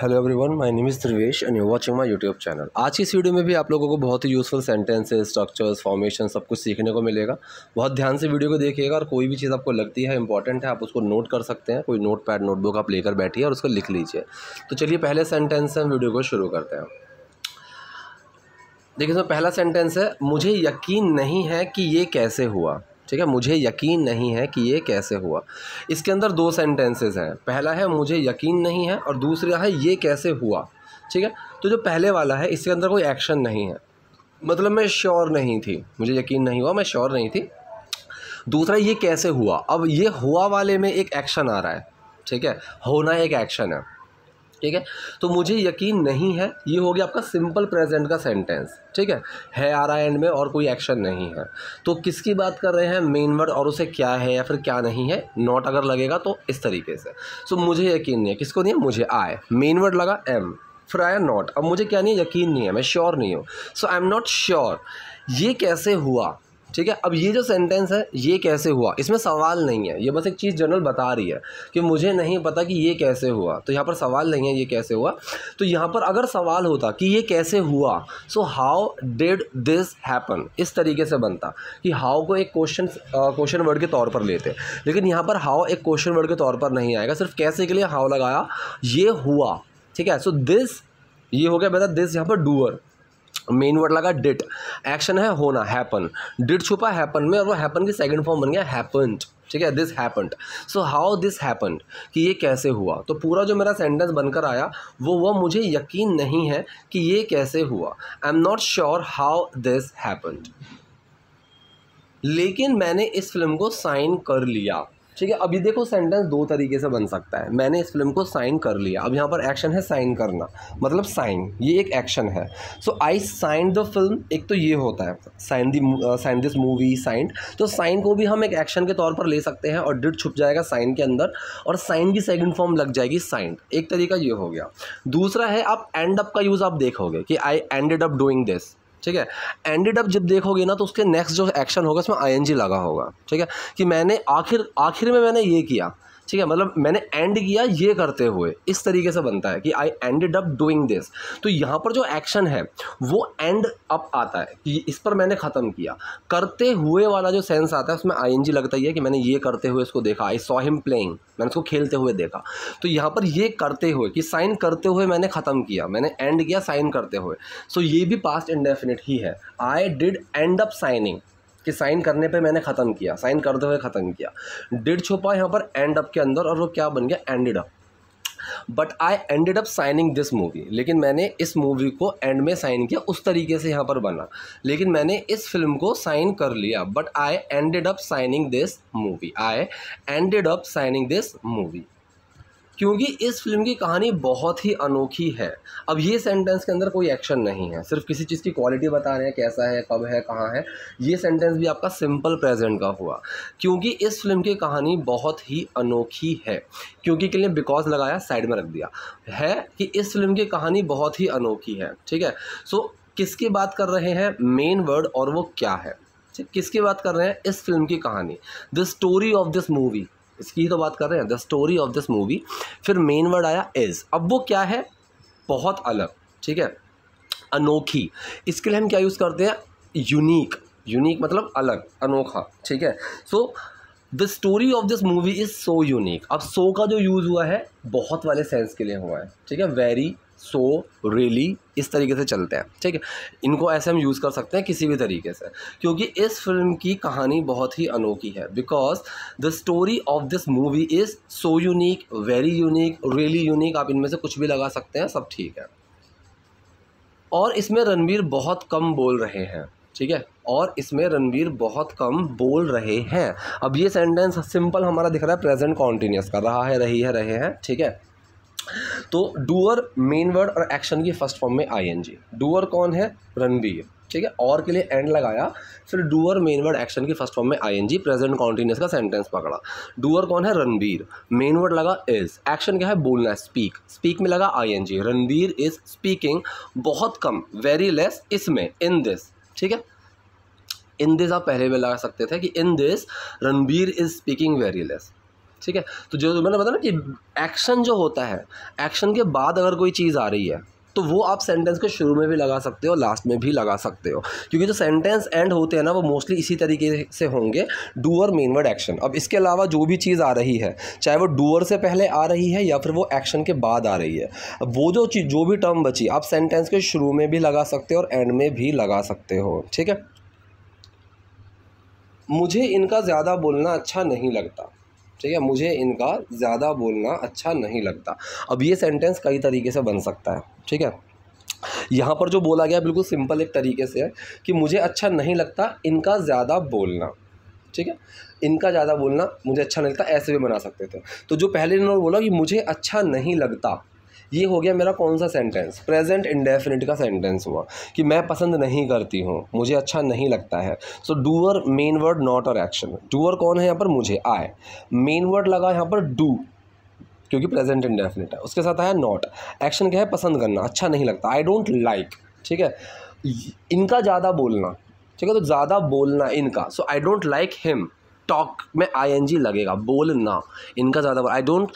Hello everyone my name is Trivesh and you watching my YouTube channel आज की इस video में भी आप लोगों को बहुत ही यूज़फुल सेंटेंसेस स्ट्रक्चर्स फॉर्मेशन सब कुछ सीखने को मिलेगा बहुत ध्यान से वीडियो को देखिएगा और कोई भी चीज़ आपको लगती है इंपॉर्टेंट है आप उसको नोट कर सकते हैं कोई नोट पैड नोटबुक आप लेकर बैठिए और उसको लिख लीजिए तो चलिए पहले सेंटेंस से हम वीडियो को शुरू करते हैं देखिए इसमें पहला सेंटेंस है मुझे यकीन नहीं है कि ये कैसे हुआ ठीक है मुझे यकीन नहीं है कि ये कैसे हुआ इसके अंदर दो सेंटेंसेस हैं पहला है मुझे यकीन नहीं है और दूसरा है ये कैसे हुआ ठीक है तो जो पहले वाला है इसके अंदर कोई एक्शन नहीं है मतलब मैं श्योर नहीं थी मुझे यकीन नहीं हुआ मैं श्योर नहीं थी दूसरा ये कैसे हुआ अब ये हुआ वाले में एक एक्शन आ रहा है ठीक है होना एक एक्शन है ठीक है तो मुझे यकीन नहीं है ये हो गया आपका सिंपल प्रेजेंट का सेंटेंस ठीक है है आ रहा एंड में और कोई एक्शन नहीं है तो किसकी बात कर रहे हैं मेन वर्ड और उसे क्या है या फिर क्या नहीं है नॉट अगर लगेगा तो इस तरीके से सो मुझे यकीन नहीं है किसको नहीं है मुझे आए मेन वर्ड लगा एम फिर आया नॉट अब मुझे क्या नहीं है यकीन नहीं है मैं श्योर नहीं हूँ so I am not sure ये कैसे हुआ ठीक है अब ये जो सेंटेंस है ये कैसे हुआ इसमें सवाल नहीं है ये बस एक चीज़ जनरल बता रही है कि मुझे नहीं पता कि ये कैसे हुआ तो यहाँ पर सवाल नहीं है ये कैसे हुआ तो यहाँ पर अगर सवाल होता कि ये कैसे हुआ so how did this happen इस तरीके से बनता कि हाउ को एक क्वेश्चन क्वेश्चन वर्ड के तौर पर लेते लेकिन यहाँ पर हाउ एक क्वेश्चन वर्ड के तौर पर नहीं आएगा सिर्फ कैसे के लिए हाउ लगाया ये हुआ ठीक है सो so, दिस ये हो गया बेटा दिस यहाँ पर डूअर मेन वर्ड लगा डिट एक्शन है होना हैपन डिट छुपा हैपन में और वो हैपन की सेकंड फॉर्म बन गया हैपन्ड ठीक है this happened so how this happened कि ये कैसे हुआ तो पूरा जो मेरा सेंटेंस बनकर आया वो हुआ मुझे यकीन नहीं है कि ये कैसे हुआ I am not sure how this happened लेकिन मैंने इस फिल्म को साइन कर लिया ठीक है अभी देखो सेंटेंस दो तरीके से बन सकता है मैंने इस फिल्म को साइन कर लिया अब यहाँ पर एक्शन है साइन करना मतलब साइन ये एक एक्शन है so I sign the film एक तो ये होता है sign the sign this movie signed तो साइन को भी हम एक एक्शन के तौर पर ले सकते हैं और डिट छुप जाएगा साइन के अंदर और साइन की सेकंड फॉर्म लग जाएगी साइंड एक तरीका ये हो गया दूसरा है आप एंड अप का यूज़ आप देखोगे कि I ended up doing this ठीक है एंडेड अप जब देखोगे ना तो उसके नेक्स्ट जो एक्शन होगा उसमें आई लगा होगा ठीक है कि मैंने आखिर आखिर में मैंने ये किया ठीक है मतलब मैंने एंड किया ये करते हुए इस तरीके से बनता है कि I ended up doing this तो यहाँ पर जो एक्शन है वो एंड अप आता है कि इस पर मैंने ख़त्म किया करते हुए वाला जो सेंस आता है उसमें आई लगता ही है कि मैंने ये करते हुए इसको देखा आई सॉ हिम प्लेइंग मैंने उसको खेलते हुए देखा तो यहाँ पर ये करते हुए कि साइन करते हुए मैंने ख़त्म किया मैंने एंड किया साइन करते हुए सो so, ये भी पास्ट इंडेफिनिट ही है I did end up signing कि साइन करने पे मैंने ख़त्म किया साइन करते हुए ख़त्म किया डिड छुपा यहाँ पर एंड अप के अंदर और वो क्या बन गया ended up but I ended up signing this movie लेकिन मैंने इस मूवी को एंड में साइन किया उस तरीके से यहाँ पर बना लेकिन मैंने इस फिल्म को साइन कर लिया but I ended up signing this movie I ended up signing this movie क्योंकि इस फिल्म की कहानी बहुत ही अनोखी है अब ये सेंटेंस के अंदर कोई एक्शन नहीं है सिर्फ किसी चीज़ की क्वालिटी बता रहे हैं कैसा है कब है कहाँ है ये सेंटेंस भी आपका सिंपल प्रेजेंट का हुआ क्योंकि इस फिल्म की कहानी बहुत ही अनोखी है क्योंकि के लिए बिकॉज लगाया साइड में रख दिया है कि इस फिल्म की कहानी बहुत ही अनोखी है ठीक है सो किसकी बात कर रहे हैं मेन वर्ड और वो क्या है किसकी बात कर रहे हैं इस फिल्म की कहानी the story of this movie इसकी तो बात कर रहे हैं the story of this movie फिर मेन वर्ड आया इज़ अब वो क्या है बहुत अलग ठीक है अनोखी इसके लिए हम क्या यूज़ करते हैं यूनिक यूनिक मतलब अलग अनोखा ठीक है so the story of this movie is so unique अब सो का जो यूज़ हुआ है बहुत वाले सेंस के लिए हुआ है ठीक है very so so, really really, इस तरीके से चलते हैं ठीक है इनको ऐसे हम यूज़ कर सकते हैं किसी भी तरीके से क्योंकि इस फिल्म की कहानी बहुत ही अनोखी है because the story of this movie is so unique very unique really unique आप इनमें से कुछ भी लगा सकते हैं सब ठीक है और इसमें रणवीर बहुत कम बोल रहे हैं ठीक है और इसमें रणवीर बहुत कम बोल रहे हैं अब ये सेंटेंस सिंपल हमारा दिख रहा है प्रेजेंट कॉन्टीन्यूस का रहा है रही है रहे हैं ठीक है तो डूअर मेन वर्ड और एक्शन की फर्स्ट फॉर्म में आई एन जी डूअर कौन है रणबीर ठीक है और के लिए एंड लगाया फिर डूअर मेन वर्ड एक्शन की फर्स्ट फॉर्म में I N G present continuous का सेंटेंस पकड़ा डूअर कौन है रणबीर मेन वर्ड लगा इज एक्शन क्या है बोलना स्पीक स्पीक में लगा I N G Ranbir is speaking बहुत कम वेरी लेस इसमें इन दिस ठीक है इन दिस आप पहले भी लगा सकते थे कि in this Ranbir is speaking very less ठीक है तो जो मैंने बताया ना कि एक्शन जो होता है एक्शन के बाद अगर कोई चीज़ आ रही है तो वो आप सेंटेंस के शुरू में भी लगा सकते हो लास्ट में भी लगा सकते हो क्योंकि जो सेंटेंस एंड होते हैं ना वो मोस्टली इसी तरीके से होंगे डूअर और मेन वर्ड एक्शन अब इसके अलावा जो भी चीज़ आ रही है चाहे वो डूअर से पहले आ रही है या फिर वो एक्शन के बाद आ रही है अब वो जो चीज़ जो भी टर्म बची आप सेंटेंस के शुरू में भी लगा सकते हो और एंड में भी लगा सकते हो ठीक है मुझे इनका ज़्यादा बोलना अच्छा नहीं लगता ठीक है मुझे इनका ज़्यादा बोलना अच्छा नहीं लगता अब ये सेंटेंस कई तरीके से बन सकता है ठीक है यहाँ पर जो बोला गया बिल्कुल सिंपल एक तरीके से है कि मुझे अच्छा नहीं लगता इनका ज़्यादा बोलना ठीक है इनका ज़्यादा बोलना मुझे अच्छा नहीं लगता ऐसे भी बना सकते थे तो जो पहले इन्होंने बोला कि मुझे अच्छा नहीं लगता ये हो गया मेरा कौन सा सेंटेंस प्रेजेंट इंडेफिनिट का सेंटेंस हुआ कि मैं पसंद नहीं करती हूँ मुझे अच्छा नहीं लगता है so doer main word not और एक्शन डूअर कौन है यहाँ पर मुझे आए मेन वर्ड लगा यहाँ पर डू क्योंकि प्रेजेंट इंडेफिनिट है उसके साथ आया नॉट एक्शन क्या है पसंद करना अच्छा नहीं लगता आई डोंट लाइक ठीक है इनका ज़्यादा बोलना ठीक है तो ज़्यादा बोलना इनका so I don't like him talk में आई लगेगा बोलना इनका ज़्यादा I don't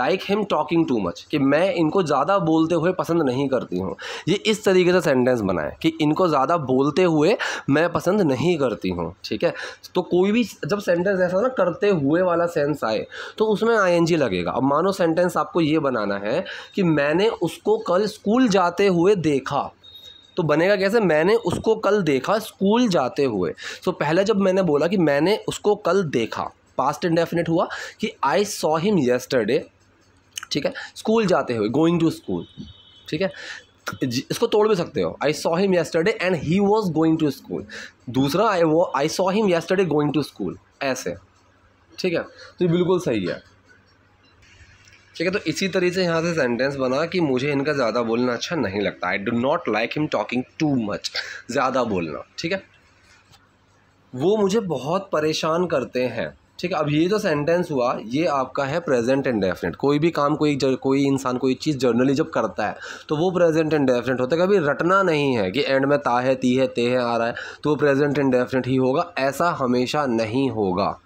like him talking too much कि मैं इनको ज़्यादा बोलते हुए पसंद नहीं करती हूँ ये इस तरीके से सेंटेंस बनाए कि इनको ज़्यादा बोलते हुए मैं पसंद नहीं करती हूँ ठीक है तो कोई भी जब सेंटेंस ऐसा ना करते हुए वाला सेंस आए तो उसमें आई लगेगा अब मानो सेंटेंस आपको ये बनाना है कि मैंने उसको कल स्कूल जाते हुए देखा तो बनेगा कैसे मैंने उसको कल देखा स्कूल जाते हुए सो so, पहले जब मैंने बोला कि मैंने उसको कल देखा पास्ट इंडेफिनेट हुआ कि आई सॉ हिम येस्टरडे ठीक है स्कूल जाते हुए गोइंग टू स्कूल ठीक है इसको तोड़ भी सकते हो I saw him yesterday and he was going to school दूसरा आई वो I saw him yesterday going to school ऐसे ठीक है तो ये बिल्कुल सही है ठीक है तो इसी तरीके से यहाँ से सेंटेंस बना कि मुझे इनका ज़्यादा बोलना अच्छा नहीं लगता I do not like him talking too much ज़्यादा बोलना ठीक है वो मुझे बहुत परेशान करते हैं ठीक है अब ये जो सेंटेंस हुआ ये आपका है प्रेजेंट एंड डेफिनेट कोई भी काम कोई जर, कोई इंसान कोई चीज़ जर्नली जब करता है तो वो प्रेजेंट एंड डेफिनेट होता है कभी रटना नहीं है कि एंड में ता है ती है ते है आ रहा है तो वो प्रेजेंट एंड डेफिनेट ही होगा ऐसा हमेशा नहीं होगा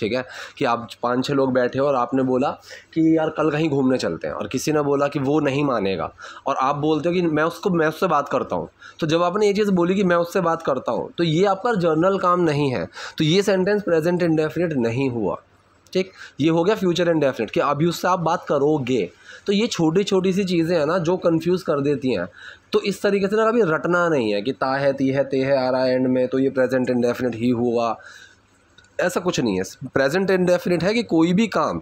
ठीक है कि आप पाँच छह लोग बैठे हो और आपने बोला कि यार कल कहीं घूमने चलते हैं और किसी ने बोला कि वो नहीं मानेगा और आप बोलते हो कि मैं उसको मैं उससे बात करता हूँ तो जब आपने ये चीज़ बोली कि मैं उससे बात करता हूँ तो ये आपका जर्नल काम नहीं है तो ये सेंटेंस प्रेजेंट इंडेफिनेट नहीं हुआ ठीक ये हो गया फ्यूचर इंडेफिनेट कि अभी उससे आप बात करोगे तो ये छोटी छोटी सी चीज़ें हैं ना जो कंफ्यूज कर देती हैं तो इस तरीके से ना कभी रटना नहीं है कि ता है ती है ते है आ रहा है एंड में तो ये प्रेजेंट इंडेफिनेट ही हुआ ऐसा कुछ नहीं है प्रेजेंट इंडेफिनिट है कि कोई भी काम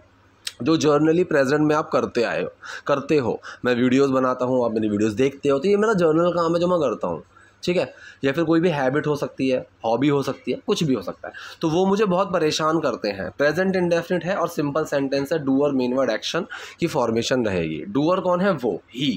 जो जर्नली प्रेजेंट में आप करते आए हो करते हो मैं वीडियोस बनाता हूँ आप मेरी वीडियोस देखते हो तो ये मेरा जर्नल काम है जो मैं करता हूँ ठीक है या फिर कोई भी हैबिट हो सकती है हॉबी हो सकती है कुछ भी हो सकता है तो वो मुझे बहुत परेशान करते हैं प्रेजेंट इंडेफिनिट है और सिंपल सेंटेंस है डूअर मेन वर्ड एक्शन की फॉर्मेशन रहेगी डूअर कौन है वो ही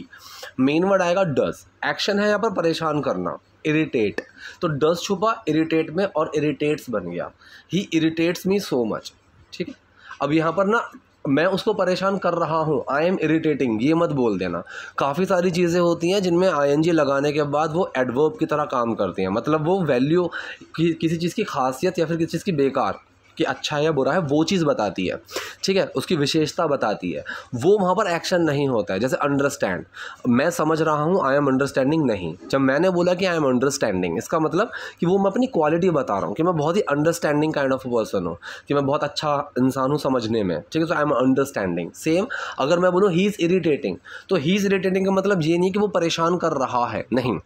मेन वर्ड आएगा डज एक्शन है यहाँ पर परेशान करना इरिटेट तो डस छुपा इरिटेट में और इरिटेट्स बन गया ही इरिटेट्स मी सो मच ठीक है अब यहाँ पर ना मैं उसको परेशान कर रहा हूँ आई एम इरीटेटिंग ये मत बोल देना काफ़ी सारी चीज़ें होती हैं जिनमें आई लगाने के बाद वो एडवर्ब की तरह काम करती हैं मतलब वो वैल्यू कि, किसी चीज़ की खासियत या फिर किसी चीज़ की बेकार कि अच्छा है या बुरा है वो चीज़ बताती है ठीक है उसकी विशेषता बताती है वो वहाँ पर एक्शन नहीं होता है जैसे अंडरस्टैंड मैं समझ रहा हूँ आई एम अंडरस्टैंडिंग नहीं जब मैंने बोला कि आई एम अंडरस्टैंडिंग इसका मतलब कि वो मैं अपनी क्वालिटी बता रहा हूँ कि मैं बहुत ही अंडरस्टैंडिंग काइंड ऑफ पर्सन हूँ कि मैं बहुत अच्छा इंसान हूँ समझने में ठीक है so I am understanding same अगर मैं बोलूँ ही इज़ इरीटेटिंग तो ही इज़ इरीटेटिंग का मतलब ये नहीं कि वो परेशान कर रहा है नहीं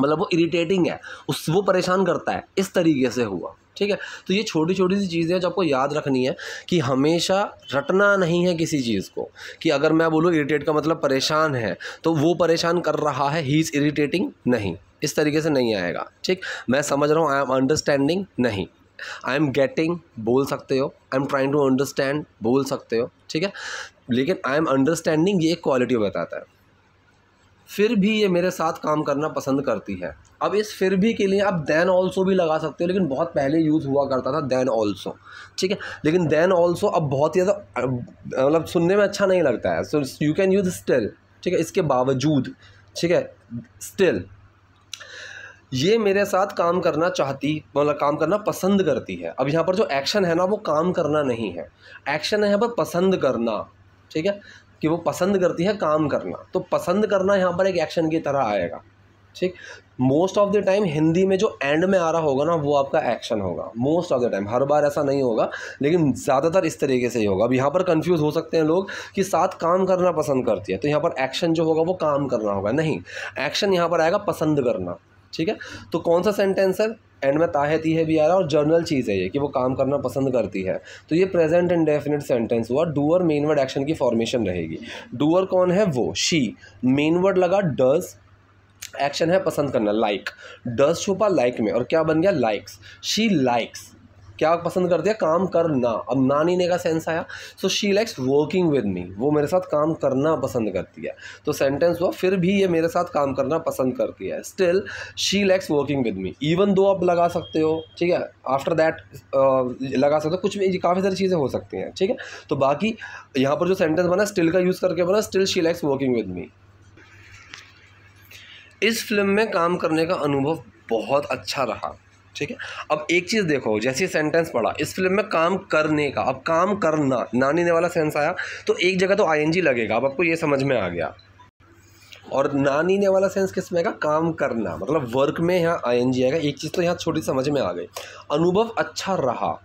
मतलब वो इरीटेटिंग है उस वो परेशान करता है इस तरीके से हुआ ठीक है तो ये छोटी छोटी सी चीज़ें जो आपको याद रखनी है कि हमेशा रटना नहीं है किसी चीज़ को कि अगर मैं बोलूँ इरीटेट का मतलब परेशान है तो वो परेशान कर रहा है ही इज़ इरीटेटिंग नहीं इस तरीके से नहीं आएगा ठीक मैं समझ रहा हूँ आई एम अंडरस्टैंडिंग नहीं आई एम गेटिंग बोल सकते हो I am trying to understand बोल सकते हो ठीक है लेकिन आई एम अंडरस्टैंडिंग ये एक क्वालिटी बताता है फिर भी ये मेरे साथ काम करना पसंद करती है अब इस फिर भी के लिए आप दैन ऑल्सो भी लगा सकते हो लेकिन बहुत पहले यूज़ हुआ करता था दैन ऑल्सो ठीक है लेकिन दैन ऑल्सो अब बहुत ही ज़्यादा मतलब सुनने में अच्छा नहीं लगता है so you can use still ठीक है इसके बावजूद ठीक है स्टिल ये मेरे साथ काम करना चाहती मतलब काम करना पसंद करती है अब यहाँ पर जो एक्शन है ना वो काम करना नहीं है एक्शन है यहाँ पर पसंद करना ठीक है कि वो पसंद करती है काम करना तो पसंद करना यहाँ पर एक एक्शन की तरह आएगा ठीक most of the time Hindi में जो एंड में आ रहा होगा ना वो आपका एक्शन होगा मोस्ट ऑफ द टाइम हर बार ऐसा नहीं होगा लेकिन ज़्यादातर इस तरीके से ही होगा अब यहाँ पर कंफ्यूज हो सकते हैं लोग कि साथ काम करना पसंद करती है तो यहाँ पर एक्शन जो होगा वो काम करना होगा नहीं एक्शन यहाँ पर आएगा पसंद करना ठीक है तो कौन सा सेंटेंस है एंड में ताहे तीहे भी आ रहा है और जर्नल चीज़ है ये कि वो काम करना पसंद करती है तो ये प्रेजेंट एंड डेफिनेट सेंटेंस हुआ डूअर मेन वर्ड एक्शन की फॉर्मेशन रहेगी डूअर कौन है वो शी मेन वर्ड लगा डज एक्शन है पसंद करना लाइक डज छुपा लाइक में और क्या बन गया लाइक्स शी लाइक्स क्या पसंद करती है काम करना अब नानी ने का सेंस आया so she likes working with me वो मेरे साथ काम करना पसंद करती है तो सेंटेंस हुआ फिर भी ये मेरे साथ काम करना पसंद करती है still she likes working with me even though आप लगा सकते हो ठीक है आफ्टर दैट लगा सकते हो कुछ भी काफ़ी सारी चीज़ें हो सकती हैं ठीक है तो बाकी यहाँ पर जो सेंटेंस बना स्टिल का यूज़ करके बना still she likes working with me इस फिल्म में काम करने का अनुभव बहुत अच्छा रहा ठीक है अब एक चीज़ देखो जैसे सेंटेंस पढ़ा इस फिल्म में काम करने का अब काम करना नानीने वाला सेंस आया तो एक जगह तो आईएनजी लगेगा अब आपको ये समझ में आ गया और नानीने वाला सेंस किस में का काम करना मतलब वर्क में यहाँ आई आएगा एक चीज़ तो यहाँ छोटी समझ में आ गई अनुभव अच्छा रहा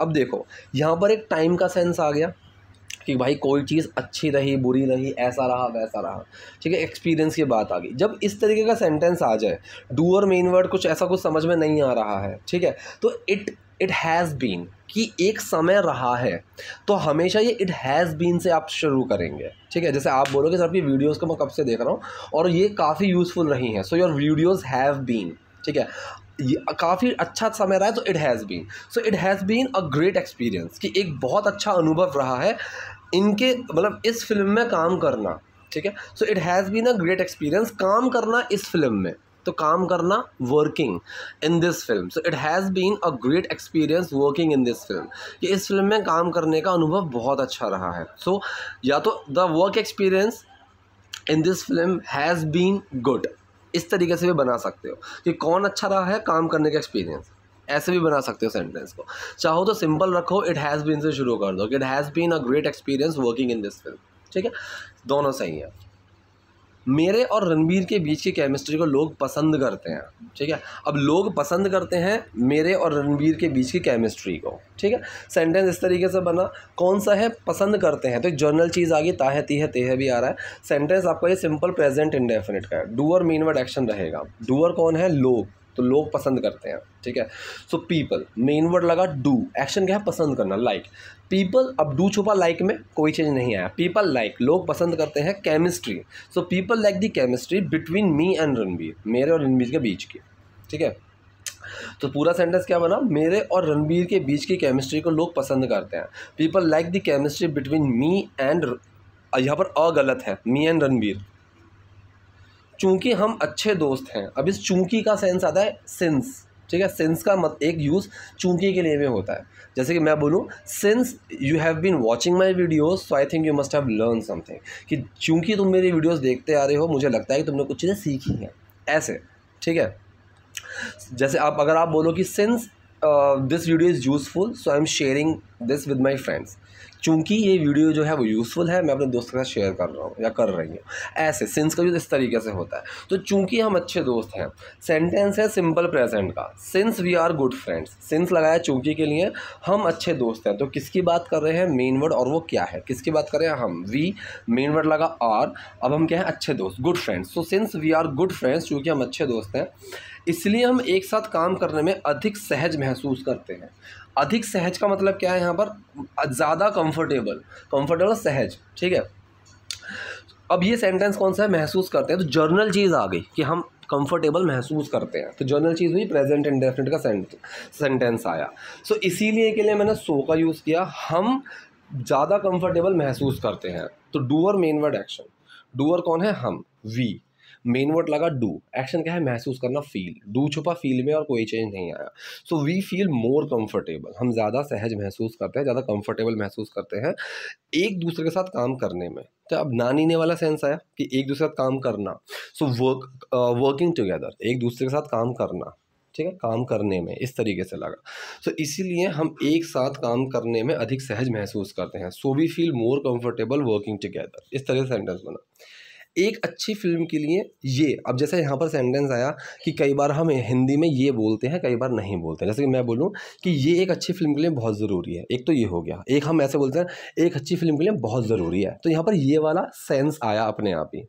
अब देखो यहाँ पर एक टाइम का सेंस आ गया कि भाई कोई चीज़ अच्छी रही बुरी रही ऐसा रहा वैसा रहा ठीक है एक्सपीरियंस की बात आ गई जब इस तरीके का सेंटेंस आ जाए डू और मेन वर्ड कुछ ऐसा कुछ समझ में नहीं आ रहा है ठीक है तो इट इट हैज़ बीन कि एक समय रहा है तो हमेशा ये इट हैज़ बीन से आप शुरू करेंगे ठीक है जैसे आप बोलोगे सर आपकी वीडियोज़ को मैं कब से देख रहा हूँ और ये काफ़ी यूज़फुल रही हैं so your videos have been ठीक है काफ़ी अच्छा समय रहा है तो it has been so it has been a great experience कि एक बहुत अच्छा अनुभव रहा है इनके मतलब इस फिल्म में काम करना ठीक है so it has been a great experience काम करना इस फिल्म में तो काम करना working in this film so it has been a great experience working in this film कि इस फिल्म में काम करने का अनुभव बहुत अच्छा रहा है सो so, या तो the work experience in this film has been good इस तरीके से भी बना सकते हो कि कौन अच्छा रहा है काम करने का एक्सपीरियंस ऐसे भी बना सकते हो सेंटेंस को चाहो तो सिंपल रखो इट हैज़ बीन से शुरू कर दो it has been a great experience working in this film ठीक है दोनों सही है मेरे और रणबीर के बीच की केमिस्ट्री को लोग पसंद करते हैं ठीक है अब लोग पसंद करते हैं मेरे और रणबीर के बीच की केमिस्ट्री को ठीक है सेंटेंस इस तरीके से बना कौन सा है पसंद करते हैं तो एक जर्नल चीज़ आ गई ताह है तेह भी आ रहा है सेंटेंस आपका ये सिंपल प्रेजेंट इंडेफिनिट का है डूअर मीन वर्ड एक्शन रहेगा डूअर कौन है लोग तो लोग पसंद करते हैं ठीक है सो पीपल मेन वर्ड लगा डू एक्शन क्या है पसंद करना लाइक like. पीपल अब डू छुपा लाइक में कोई चीज़ नहीं आया पीपल लाइक लोग पसंद करते हैं chemistry so people like the chemistry between me and Ranbir मेरे और रणबीर के बीच की ठीक है तो पूरा सेंटेंस क्या बना मेरे और रणबीर के बीच की केमिस्ट्री को लोग पसंद करते हैं people like the chemistry between me and यहाँ पर अ गलत है मी एंड रणबीर चूंकि हम अच्छे दोस्त हैं अब इस चूंकि का सेंस आता है सिंस ठीक है सिंस का मत एक यूज़ चूंकि के लिए भी होता है जैसे कि मैं बोलूँ since you have been watching my videos so I think you must have learn something कि चूंकि तुम मेरी वीडियोज़ देखते आ रहे हो मुझे लगता है कि तुमने कुछ चीज़ें सीखी हैं ऐसे ठीक है जैसे आप अगर आप बोलो कि since this video is useful so I am sharing this with my friends चूँकि ये वीडियो जो है वो यूज़फुल है मैं अपने दोस्त के साथ शेयर कर रहा हूँ या कर रही हूँ ऐसे सिंस का यूज़ इस तरीके से होता है तो चूँकि हम अच्छे दोस्त हैं सेंटेंस है सिंपल प्रेजेंट का since we are good friends since लगाया चूंकि के लिए हम अच्छे दोस्त हैं तो किसकी बात कर रहे हैं मेन वर्ड और वो क्या है किसकी बात कर रहे हैं हम वी मेन वर्ड लगा आर अब हम क्या हैं अच्छे दोस्त गुड फ्रेंड्स तो since we are good friends चूँकि हम अच्छे दोस्त हैं इसलिए हम एक साथ काम करने में अधिक सहज महसूस करते हैं अधिक सहज का मतलब क्या है यहाँ पर ज़्यादा कंफर्टेबल कंफर्टेबल सहज ठीक है अब ये सेंटेंस कौन सा है महसूस करते हैं तो जर्नल चीज़ आ गई कि हम कंफर्टेबल महसूस करते हैं तो जर्नल चीज़ हुई प्रेजेंट एंड डेफिनेट का सेंटेंस आया सो so, इसीलिए के लिए मैंने सो का यूज़ किया हम ज़्यादा कंफर्टेबल महसूस करते हैं तो doer main word action doer कौन है हम वी मेन वर्ड लगा डू एक्शन क्या है महसूस करना फील डू छुपा फील में और कोई चेंज नहीं आया so we feel more comfortable हम ज़्यादा सहज महसूस करते हैं ज़्यादा कंफर्टेबल महसूस करते हैं एक दूसरे के साथ काम करने में तो अब ना नीने वाला सेंस आया कि एक दूसरे के साथ काम करना सो वर्क वर्किंग टुगेदर एक दूसरे के साथ काम करना ठीक है काम करने में इस तरीके से लगा सो so, इसीलिए हम एक साथ काम करने में अधिक सहज महसूस करते हैं so we feel more comfortable working together इस तरह से सेंटेंस बना एक अच्छी फिल्म के लिए ये अब जैसे यहाँ पर सेंटेंस आया कि कई बार हम हिंदी में ये बोलते हैं कई बार नहीं बोलते हैं जैसे कि मैं बोलूँ कि ये एक अच्छी फिल्म के लिए बहुत ज़रूरी है एक तो ये हो गया एक हम ऐसे बोलते हैं एक अच्छी फिल्म के लिए बहुत ज़रूरी है तो यहाँ पर ये वाला सेंस आया अपने आप ही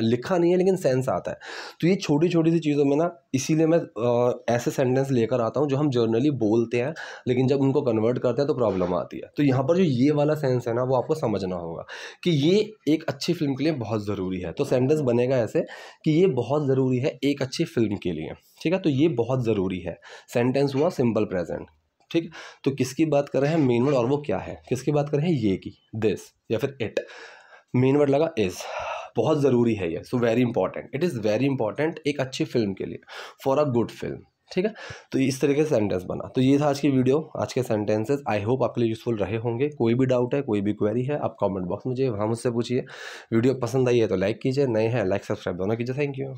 लिखा नहीं है लेकिन सेंस आता है तो ये छोटी छोटी सी चीज़ों में ना इसीलिए मैं आ, ऐसे सेंटेंस लेकर आता हूँ जो हम जर्नली बोलते हैं लेकिन जब उनको कन्वर्ट करते हैं तो प्रॉब्लम आती है तो यहाँ पर जो ये वाला सेंस है ना वो आपको समझना होगा कि ये एक अच्छी फिल्म के लिए बहुत ज़रूरी है तो सेंटेंस बनेगा ऐसे कि ये बहुत ज़रूरी है एक अच्छी फिल्म के लिए ठीक है तो ये बहुत ज़रूरी है सेंटेंस हुआ सिंपल प्रेजेंट ठीक तो किसकी बात कर रहे हैं मेन वर्ड और वो क्या है किसकी बात कर रहे हैं ये की दिस या फिर इट मेन वर्ड लगा इज़ बहुत ज़रूरी है ये so very important it is very important एक अच्छी फिल्म के लिए फॉर अ गुड फिल्म ठीक है तो इस तरीके से सेंटेंस बना तो ये था आज की वीडियो आज के सेंटेंसेस आई होप आपके लिए यूज़फुल रहे होंगे कोई भी डाउट है कोई भी क्वेरी है आप कमेंट बॉक्स मुझे वहाँ मुझसे पूछिए वीडियो पसंद आई है तो लाइक कीजिए नए हैं लाइक सब्सक्राइब दोनों कीजिए थैंक यू